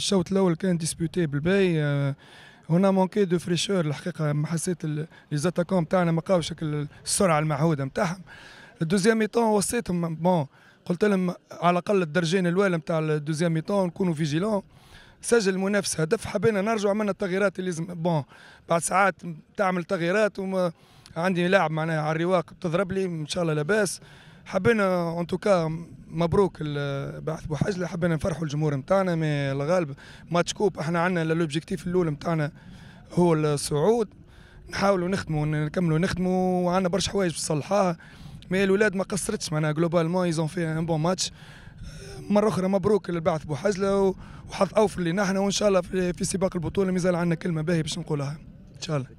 الشوط الاول كان ديسبوتي بالباي آه، هنا مونكي دو فريشور الحقيقه ما حسيت لي زاتاكون تاعنا ما قاوش السرعه المعهوده نتاعهم الدوزيام ميتون وصيتهم بون قلت لهم على الاقل الدرجين الاول نتاع الدوزيام ميتون نكونوا فيجيلون سجل المنافس هدف حبينا نرجع عملنا التغييرات اللي لازم بون بعد ساعات تعمل تغييرات وما عندي لاعب معناها على الرواق تضرب لي ان شاء الله لاباس حبينا ان توكا مبروك بعث بوحجله حبينا نفرحوا الجمهور نتاعنا مي الغالب ماتش كوب احنا عندنا لوبجيكتيف الاول نتاعنا هو الصعود نحاولوا نخدموا نكملوا نخدموا وعندنا برشا حوايج نصلحها مي الولاد ما قصرتش معناها جلوبالمون ايزون في ان بون ماتش مرة أخرى مبروك للبعث بوحجلة وحظ أوفر لنا احنا وإن شاء الله في سباق البطولة مازال عندنا كلمة باهية باش نقولها إن شاء الله